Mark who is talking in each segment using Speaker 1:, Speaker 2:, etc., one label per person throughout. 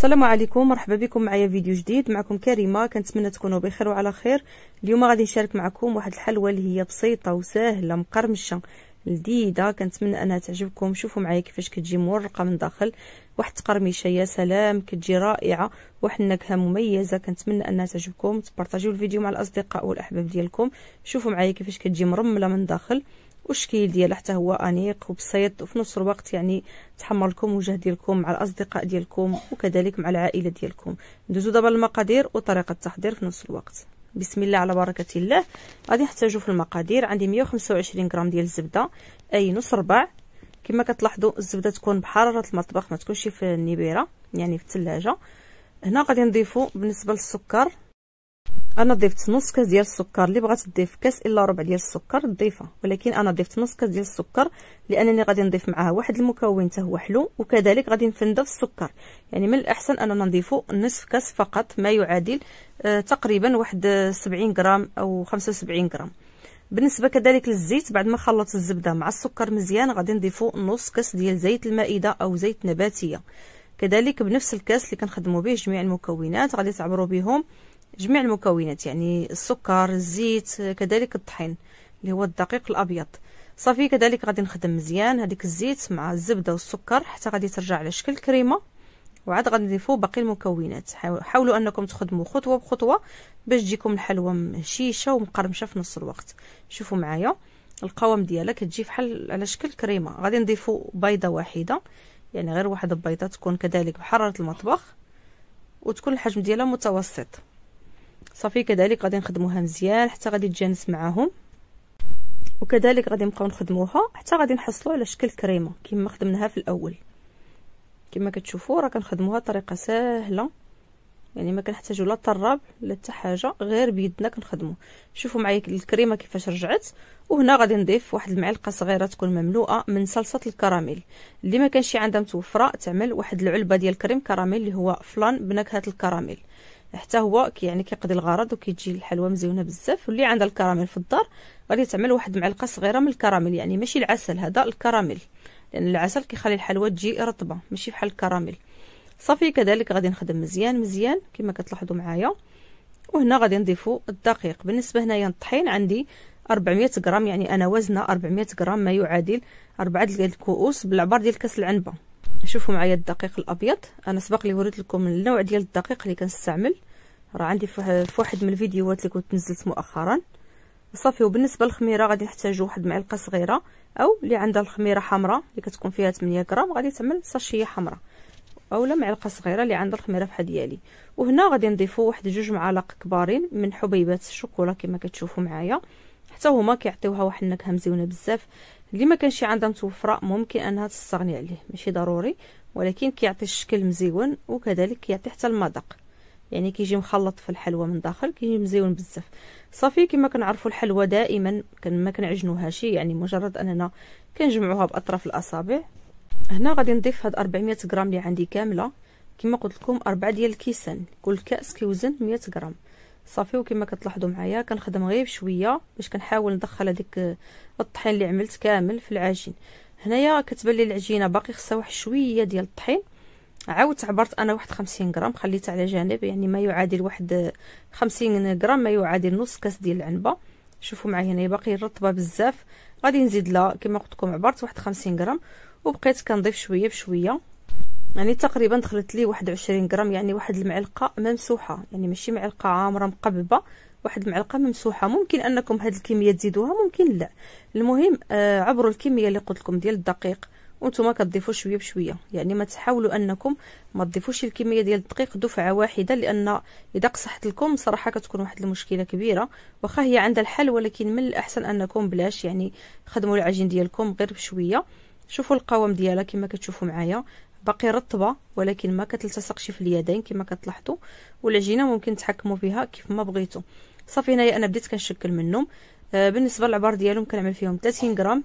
Speaker 1: السلام عليكم مرحبا بكم معايا فيديو جديد معكم كريمه كنتمنى تكونوا بخير وعلى خير اليوم غادي نشارك معكم واحد الحلوى اللي هي بسيطه وسهله مقرمشه لذيذه كنتمنى انها تعجبكم شوفوا معايا كيفاش كتجي مورقه من داخل واحد التقرميشه يا سلام كتجي رائعه واحد النكهه مميزه كنتمنى انها تعجبكم تبارطاجيو الفيديو مع الاصدقاء والاحباب ديالكم شوفوا معايا كيفاش كتجي مرمله من داخل والشكل ديالها حتى هو انيق وبسيط وفي نفس الوقت يعني تحمر لكم وجه ديالكم مع الاصدقاء ديالكم وكذلك مع العائله ديالكم ندوزو دابا للمقادير وطريقه التحضير في نفس الوقت بسم الله على بركه الله غادي نحتاجو في المقادير عندي 125 غرام ديال الزبده اي نص ربع كما كتلاحظوا الزبده تكون بحراره المطبخ ما تكونش في النبيره يعني في الثلاجه هنا غادي نضيفو بالنسبه للسكر انا ضيفت نص كاس ديال السكر اللي بغات تضيف كاس الا ربع ديال السكر تضيفه ولكن انا ضيفت نص كاس ديال السكر لانني غادي نضيف معاه واحد المكون حتى هو حلو وكذلك غادي نفندف السكر يعني من الاحسن اننا نضيفو نصف كاس فقط ما يعادل آه تقريبا واحد 70 آه، غرام او 75 غرام بالنسبه كذلك للزيت بعد ما خلطت الزبده مع السكر مزيان غادي نضيفو نص كاس ديال زيت المائده او زيت نباتيه كذلك بنفس الكاس اللي كنخدموا به جميع المكونات غادي تعبروا بهم جميع المكونات يعني السكر الزيت كذلك الطحين اللي هو الدقيق الابيض صافي كذلك غادي نخدم مزيان هذيك الزيت مع الزبده والسكر حتى غادي ترجع على شكل كريمه وعاد غادي نضيفوا باقي المكونات حاولوا انكم تخدموا خطوه بخطوه باش تجيكم الحلوه مهشيشه ومقرمشه في نفس الوقت شوفوا معايا القوام ديالها كتجي بحال على شكل كريمه غادي نضيفوا بيضه واحده يعني غير واحد البيضه تكون كذلك بحراره المطبخ وتكون الحجم ديالها متوسط صافي كذلك غادي نخدموها مزيان حتى غادي تجانس معاهم وكذلك غادي نبقاو نخدموها حتى غادي نحصلوا على شكل كريمه كما خدمناها في الاول كما كتشوفوا راه كنخدموها بطريقه سهله يعني ما كنحتاجوا لا طراب لا حتى حاجه غير بيدنا كنخدمو شوفوا معايا الكريمه كيفاش رجعت وهنا غادي نضيف واحد المعلقه صغيره تكون مملوءه من صلصه الكراميل اللي ما كانش عندها متوفره تعمل واحد العلبه ديال كريم كراميل اللي هو فلان بنكهه الكراميل حتى هو يعني كيقضي الغرض وكيجي الحلوى مزيونه بزاف واللي عندها الكراميل في الدار غادي تعمل واحد معلقه صغيره من الكراميل يعني ماشي العسل هذا الكراميل لان العسل كيخلي الحلوى تجي رطبه ماشي بحال الكراميل صافي كذلك غادي نخدم مزيان مزيان كما كتلاحظوا معايا وهنا غادي نضيفوا الدقيق بالنسبه هنايا الطحين عندي 400 غرام يعني انا وزنه 400 غرام ما يعادل 4 ديال الكؤوس بالعبار ديال كاس العنبه شوفوا معايا الدقيق الابيض انا سبق لي وريت لكم النوع ديال الدقيق اللي كنستعمل راه عندي في واحد من الفيديوهات اللي كنت نزلت مؤخرا صافي وبالنسبه للخميره غادي نحتاجو واحد معلقه صغيره او اللي عندها الخميره حمراء اللي كتكون فيها 8 غرام غادي تعمل صاشيه حمراء اولا معلقه صغيره اللي عندها الخميره بحال ديالي وهنا غادي نضيفو واحد جوج معالق كبارين من حبيبات الشوكولا كما كتشوفوا معايا حتى هما كيعطيوها واحد النكهه مزيونه بزاف اللي ما كانش عندها متوفره ممكن انها تستغني عليه ماشي ضروري ولكن كيعطي الشكل مزيون وكذلك كيعطي حتى المذاق يعني كيجي مخلط في الحلوى من داخل كيجي مزيون بزاف صافي كما كنعرفوا الحلوى دائما كن ما كنعجنوهاش يعني مجرد اننا كنجمعوها باطراف الاصابع هنا غادي نضيف هاد 400 غرام اللي عندي كامله كما قلت لكم 4 ديال الكيسان كل كاس كيوزن 100 غرام صافي وكما كتلاحظوا معايا كنخدم غير بشويه باش كنحاول ندخل هذيك آه، الطحين اللي عملت كامل في العجين هنايا كتبان لي العجينه باقي خصها واحد شويه ديال الطحين عاودت عبرت انا واحد 50 غرام خليتها على جانب يعني ما يعادل واحد 50 آه، غرام ما يعادل نص كاس ديال العنبه شوفوا معايا هنايا باقي رطبه بزاف غادي نزيد لها كما قلت لكم عبرت واحد 50 غرام وبقيت كنضيف شويه بشويه يعني تقريبا دخلت لي واحد وعشرين غرام يعني واحد المعلقه ممسوحه يعني ماشي معلقه عامره مقببه واحد المعلقه ممسوحه ممكن انكم هاد الكميه تزيدوها ممكن لا المهم آه عبروا الكميه اللي قلت لكم ديال الدقيق وانتم كتضيفوا شويه بشويه يعني ما تحاولوا انكم ما تضيفوش الكميه ديال الدقيق دفعه واحده لان اذا قصحت لكم صراحه كتكون واحد المشكله كبيره واخا هي عندها الحل ولكن من الاحسن انكم بلاش يعني خدموا العجين ديالكم غير بشويه شوفوا القوام ديالها كما كتشوفوا معايا باقي رطبه ولكن ما كتلتصقش في اليدين كما كتلاحظوا والعجينه ممكن تحكموا فيها كيف ما بغيتوا صافي هنايا انا بديت كنشكل منهم آه، بالنسبه للعبار ديالهم كنعمل فيهم 30 غرام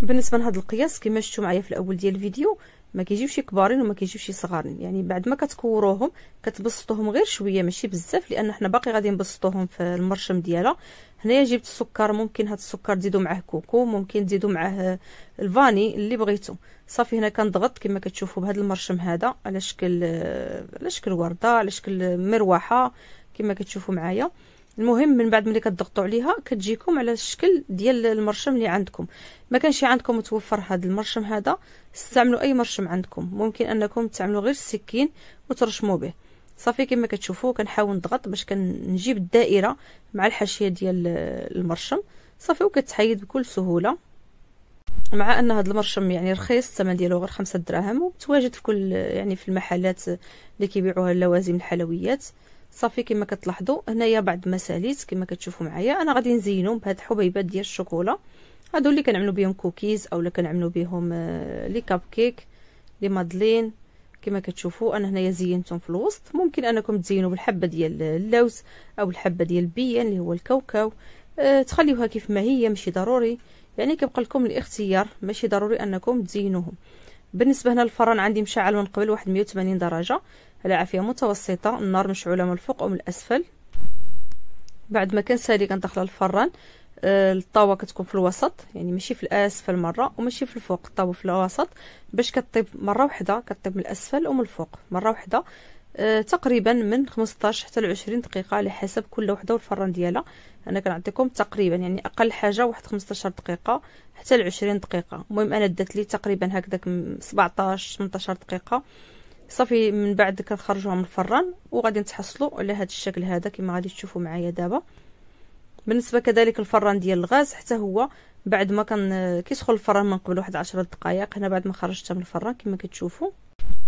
Speaker 1: بالنسبه لهذا القياس كما شفتوا معايا في الاول ديال الفيديو ما كيجيوش كبارين وما كيجيوش صغارين يعني بعد ما كتكوروهم كتبسطوهم غير شويه ماشي بزاف لان حنا باقي غادي نبسطوهم في المرشم ديالها هنايا جبت السكر ممكن هاد السكر تزيدو معاه كوكو ممكن تزيدو معاه الفاني اللي بغيتو صافي هنا كنضغط كما كتشوفوا بهذا المرشم هذا على شكل على شكل ورده على شكل مروحه كما كتشوفوا معايا المهم من بعد ملي كتضغطوا عليها كتجيكم على الشكل ديال المرشم اللي عندكم ما كانش عندكم متوفر هذا المرشم هذا استعملوا اي مرشم عندكم ممكن انكم تستعملوا غير السكين وترشموا به صافي كما كتشوفوا كنحاول نضغط باش كنجيب الدائره مع الحاشيه ديال المرشم صافي وكتحيد بكل سهوله مع ان هذا المرشم يعني رخيص الثمن ديالو غير خمسة دراهم وتواجد في كل يعني في المحلات اللي كيبيعوها اللوازم الحلويات صافي كما كتلاحظوا هنايا بعض المساليت كما كتشوفوا معايا انا غادي نزينهم بهاد الحبيبات ديال الشوكولا هادو اللي كنعملو بهم كوكيز اولا كنعملو بهم آه، لي كاب كيك لي مادلين كما كتشوفوا انا هنايا زينتهم في الوسط ممكن انكم تزينوا بالحبه ديال اللوز او الحبه ديال البيان اللي هو الكاوكاو أه تخليوها كيف ما هي ماشي ضروري يعني كيبقى لكم الاختيار ماشي ضروري انكم تزينوهم بالنسبه هنا الفرن عندي مشعل من قبل واحد 180 درجه على عافيه متوسطه النار مشعوله من الفوق ومن الاسفل بعد ما كنسالي كندخل الفران آه، الطاوه كتكون في الوسط يعني ماشي في الاسفل مره وماشي في الفوق الطاوه في الوسط باش كطيب مره واحده كطيب من الاسفل ومن الفوق مره واحده آه، تقريبا من 15 حتى ل 20 دقيقه على حسب كل وحده والفران ديالها انا كنعطيكم تقريبا يعني اقل حاجه واحد 15 دقيقه حتى ل 20 دقيقه المهم انا دات لي تقريبا هكذاك 17 18 دقيقه صافي من بعد كنخرجوها من الفران وغادي تحصلوا على هذا الشكل هذا كما غادي تشوفوا معايا دابا بالنسبه كذلك الفران ديال الغاز حتى هو بعد ما كان آه، كيسخن الفران من قبل واحد 10 دقائق هنا بعد ما خرجتها من الفران كما كتشوفوا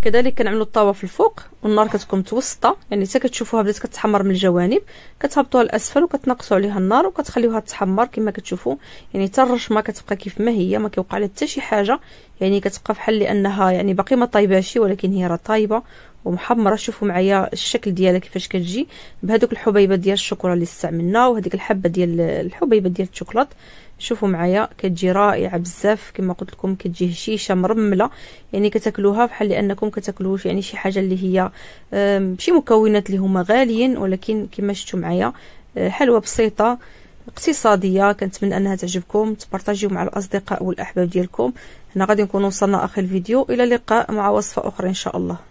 Speaker 1: كذلك كنعملوا الطاوه في الفوق والنار كتكون متوسطه يعني حتى كتشوفوها بدات كتحمر من الجوانب كتهبطوها الاسفل وكتنقصوا عليها النار وكتخليوها تحمر كما كتشوفوا يعني حتى الرشمه كتبقى كيف ما هي ما كيوقع لها حتى شي حاجه يعني كتبقى فحال لانها يعني باقي ما طايباش ولكن هي راه طايبه ومحمره شوفوا معايا الشكل ديالها كيفاش كتجي بهذوك الحبيبه ديال الشوكولا اللي استعملنا وهذيك الحبه ديال الحبيبه ديال الشوكولات شوفوا معايا كتجي رائعه بزاف كما قلت لكم كتجي هشيشه مرمله يعني كتاكلوها بحال لانكم كتاكلوا يعني شي حاجه اللي هي شي مكونات اللي هما غاليين ولكن كما شفتوا معايا آه، حلوه بسيطه اقتصاديه كنتمنى انها تعجبكم تبارطاجيو مع الاصدقاء والاحباب ديالكم هنا غادي نكون وصلنا اخر الفيديو الى اللقاء مع وصفه اخرى ان شاء الله